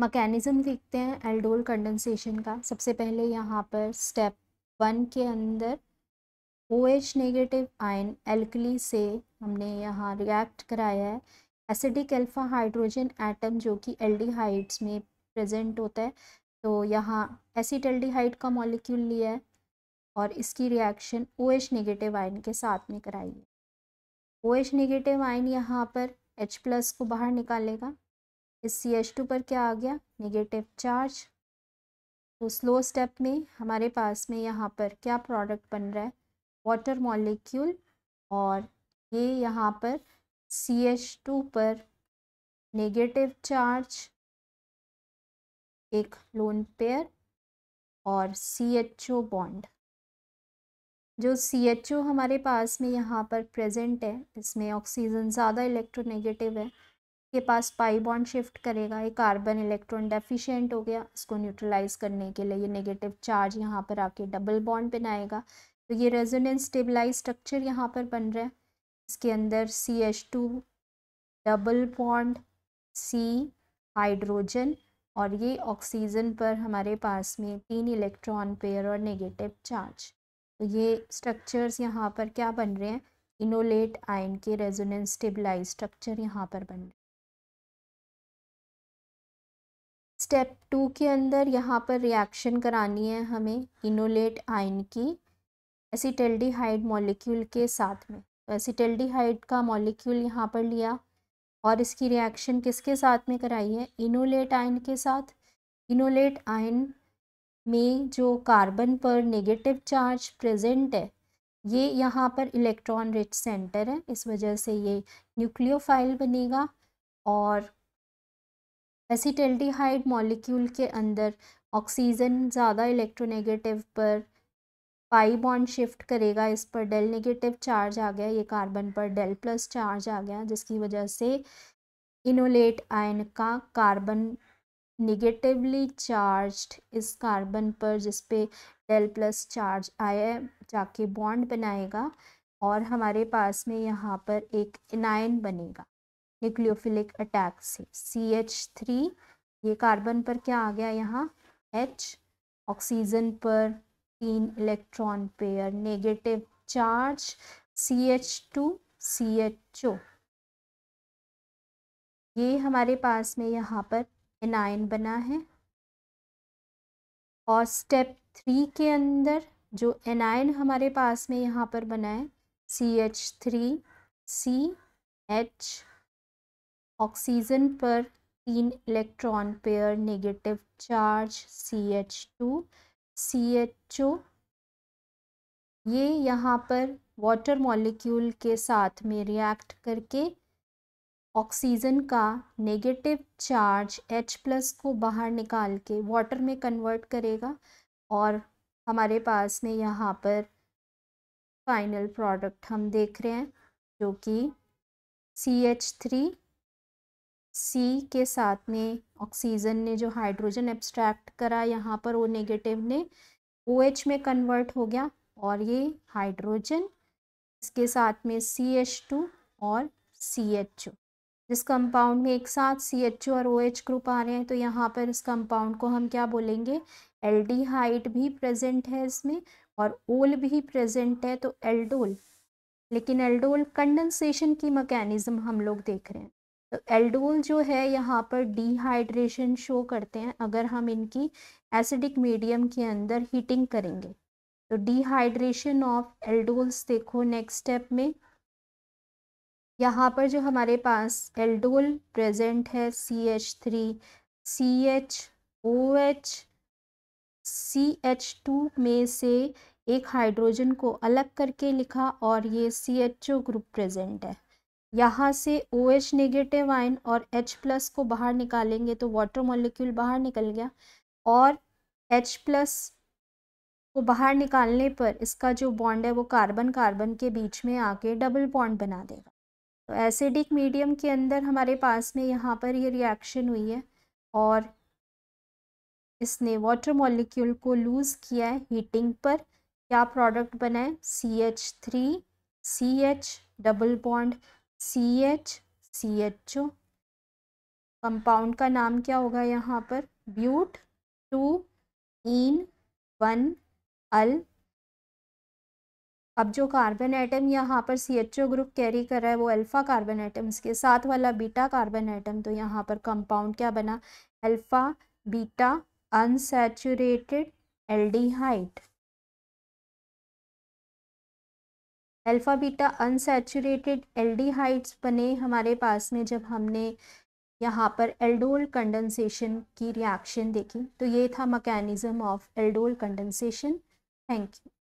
mechanism देखते हैं aldol condensation का सबसे पहले यहाँ पर स्टेप वन के अंदर O H negative ion alkali से हमने यहाँ रिएक्ट कराया है एसिडिक अल्फ़ा हाइड्रोजन एटम जो कि एल्डिहाइड्स में प्रेजेंट होता है तो यहाँ एसिड एल्डिहाइड का मॉलिक्यूल लिया है और इसकी reaction O H negative ion के साथ में कराई है ओ एच नेगेटिव आयन यहाँ पर एच प्लस को बाहर निकालेगा इस सी एच टू पर क्या आ गया निगेटिव चार्ज तो स्लो स्टेप में हमारे पास में यहाँ पर क्या प्रोडक्ट बन रहा है वाटर मॉलिक्यूल और ये यहाँ पर सी एच टू पर नेगेटिव चार्ज एक लोन पेयर और सी एच ओ बॉन्ड जो सी एच ओ हमारे पास में यहाँ पर प्रेजेंट है इसमें ऑक्सीजन ज़्यादा इलेक्ट्रोनेगेटिव है के पास पाई बॉन्ड शिफ्ट करेगा ये कार्बन इलेक्ट्रॉन डेफिशिएंट हो गया इसको न्यूट्रलाइज करने के लिए ये नेगेटिव चार्ज यहाँ पर आके डबल बॉन्ड बनाएगा तो ये रेजोनेंस स्टेबलाइज स्ट्रक्चर यहाँ पर बन रहा है इसके अंदर C H two double bond C hydrogen और ये ऑक्सीजन पर हमारे पास में तीन इलेक्ट्रॉन पेयर और नेगेटिव चार्ज तो ये स्ट्रक्चर्स यहाँ पर क्या बन रहे हैं इनोलेट आयन के रेजोनेंस स्टेबलाइज स्ट्रक्चर यहाँ पर बन रहे हैं स्टेप टू के अंदर यहाँ पर रिएक्शन करानी है हमें इनोलेट आयन की एसिटेल्डिहाइड मॉलिक्यूल के साथ में तो एसिटेल्डिहाइड का मॉलिक्यूल यहाँ पर लिया और इसकी रिएक्शन किसके साथ में कराई है इनोलेट आयन के साथ इनोलेट आयन में जो कार्बन पर नेगेटिव चार्ज प्रेजेंट है ये यहाँ पर इलेक्ट्रॉन रिच सेंटर है इस वजह से ये न्यूक्लियोफाइल बनेगा और एसीटेल्डिहाइड मॉलिक्यूल के अंदर ऑक्सीजन ज़्यादा इलेक्ट्रोनेगेटिव पर पाई बॉन्ड शिफ्ट करेगा इस पर डेल नेगेटिव चार्ज आ गया ये कार्बन पर डेल प्लस चार्ज आ गया जिसकी वजह से इनोलेट आयन का कार्बन निगेटिवली चार्ज्ड इस कार्बन पर जिस पे डेल प्लस चार्ज आया जाके बॉन्ड बनाएगा और हमारे पास में यहाँ पर एक इनायन बनेगा न्यूक्लियोफिलिक अटैक से सी एच थ्री ये कार्बन पर क्या आ गया यहाँ एच ऑक्सीजन पर तीन electron pair negative charge C H two C H O ये हमारे पास में यहाँ पर एनायन बना है और स्टेप थ्री के अंदर जो एनायन हमारे पास में यहाँ पर बना है C H three C H oxygen पर तीन electron pair negative charge C H two C H O ये यहाँ पर वाटर मॉलिक्यूल के साथ में रिएक्ट करके ऑक्सीजन का नेगेटिव चार्ज H प्लस को बाहर निकाल के वाटर में कन्वर्ट करेगा और हमारे पास में यहाँ पर फाइनल प्रोडक्ट हम देख रहे हैं जो कि सी एच थ्री सी के साथ में ऑक्सीजन ने जो हाइड्रोजन एब्स्ट्रैक्ट करा यहाँ पर वो नेगेटिव ने ओ OH में कन्वर्ट हो गया और ये हाइड्रोजन इसके साथ में सी एच टू और सी एच ओ जिस कंपाउंड में एक साथ सी एच ओ और ओ एच ग्रुप आ रहे हैं तो यहाँ पर इस कंपाउंड को हम क्या बोलेंगे एल डी हाइट भी प्रेजेंट है इसमें और ओल भी प्रेजेंट है तो एल्डोल लेकिन एल्डोल कंडेंसेशन की मैकेनिज़्म हम लोग देख रहे हैं तो एल्डोल जो है यहाँ पर डिहाइड्रेशन शो करते हैं अगर हम इनकी एसिडिक मीडियम के अंदर हीटिंग करेंगे तो डिहाइड्रेशन ऑफ एल्डोल्स देखो नेक्स्ट स्टेप में यहाँ पर जो हमारे पास एल्डोल प्रेजेंट है C H three C H O H C H two में से एक हाइड्रोजन को अलग करके लिखा और ये C H O group present है यहाँ से ओ एच निगेटिव आयन और एच प्लस को बाहर निकालेंगे तो वाटर मॉलिक्यूल बाहर निकल गया और एच प्लस को बाहर निकालने पर इसका जो बॉन्ड है वो कार्बन कार्बन के बीच में आके डबल बॉन्ड बना देगा तो एसिडिक मीडियम के अंदर हमारे पास में यहाँ पर ये यह रिएक्शन हुई है और इसने वाटर मॉलिक्यूल को लूज़ किया है हीटिंग पर क्या प्रोडक्ट बनाए C H three C H double bond C H C H O compound का नाम क्या होगा यहाँ पर ब्यूट टू इन वन अल अब जो कार्बन एटम यहाँ पर C H O group carry कर रहा है वो अल्फ़ा कार्बन एटम इसके साथ वाला बीटा कार्बन एटम तो यहाँ पर कंपाउंड क्या बना alpha beta unsaturated aldehyde alpha beta unsaturated aldehydes बने हमारे पास में जब हमने यहाँ पर एल्डोल कंडेंसेशन की रिएक्शन देखी तो ये था mechanism of aldol condensation thank you